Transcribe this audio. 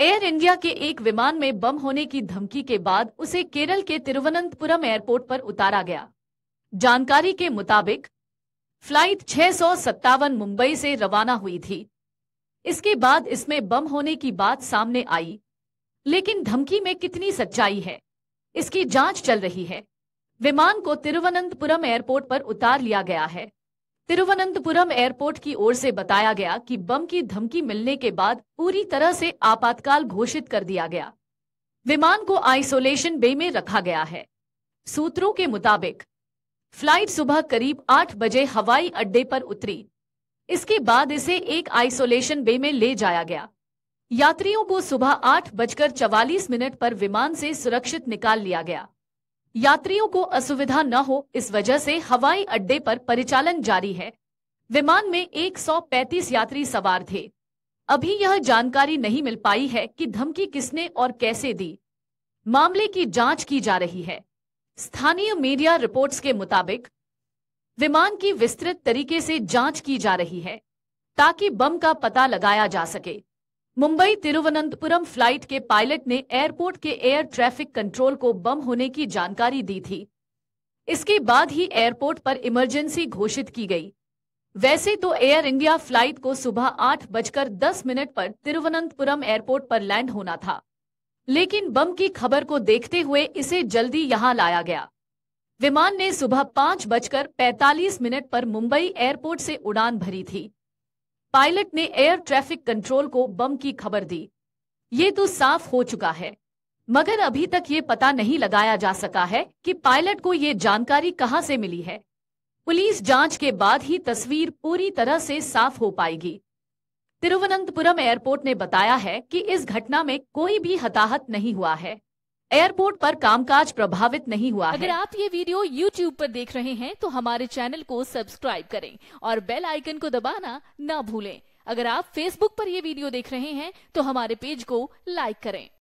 air India के एक विमान में बम होने की धमकी के बाद उसे केरल के तिरुवनंतपुरम एयरपोर्ट पर उतारा गया जानकारी के मुताबिक फ्लाइट छह मुंबई से रवाना हुई थी इसके बाद इसमें बम होने की बात सामने आई लेकिन धमकी में कितनी सच्चाई है इसकी जांच चल रही है विमान को तिरुवनंतपुरम एयरपोर्ट पर उतार लिया गया है तिरुवनंतपुरम एयरपोर्ट की ओर से बताया गया कि बम की धमकी मिलने के बाद पूरी तरह से आपातकाल घोषित कर दिया गया विमान को आइसोलेशन बे में रखा गया है सूत्रों के मुताबिक फ्लाइट सुबह करीब आठ बजे हवाई अड्डे पर उतरी इसके बाद इसे एक आइसोलेशन बे में ले जाया गया यात्रियों को सुबह आठ बजकर चवालीस मिनट पर विमान से सुरक्षित निकाल लिया गया यात्रियों को असुविधा न हो इस वजह से हवाई अड्डे पर परिचालन जारी है विमान में 135 यात्री सवार थे अभी यह जानकारी नहीं मिल पाई है कि धमकी किसने और कैसे दी मामले की जांच की जा रही है स्थानीय मीडिया रिपोर्ट्स के मुताबिक विमान की विस्तृत तरीके से जांच की जा रही है ताकि बम का पता लगाया जा सके मुंबई तिरुवनंतपुरम फ्लाइट के पायलट ने एयरपोर्ट के एयर ट्रैफिक कंट्रोल को बम होने की जानकारी दी थी इसके बाद ही एयरपोर्ट पर इमरजेंसी घोषित की गई वैसे तो एयर इंडिया फ्लाइट को सुबह आठ बजकर दस मिनट पर तिरुवनंतपुरम एयरपोर्ट पर लैंड होना था लेकिन बम की खबर को देखते हुए इसे जल्दी यहां लाया गया विमान ने सुबह पांच बजकर पैंतालीस मिनट पर मुंबई एयरपोर्ट से उड़ान भरी थी पायलट ने एयर ट्रैफिक कंट्रोल को बम की खबर दी ये तो साफ हो चुका है मगर अभी तक ये पता नहीं लगाया जा सका है कि पायलट को ये जानकारी कहाँ से मिली है पुलिस जांच के बाद ही तस्वीर पूरी तरह से साफ हो पाएगी तिरुवनंतपुरम एयरपोर्ट ने बताया है कि इस घटना में कोई भी हताहत नहीं हुआ है एयरपोर्ट पर कामकाज प्रभावित नहीं हुआ अगर आप ये वीडियो यूट्यूब पर देख रहे हैं तो हमारे चैनल को सब्सक्राइब करें और बेल आइकन को दबाना ना भूलें अगर आप फेसबुक पर ये वीडियो देख रहे हैं तो हमारे पेज को लाइक करें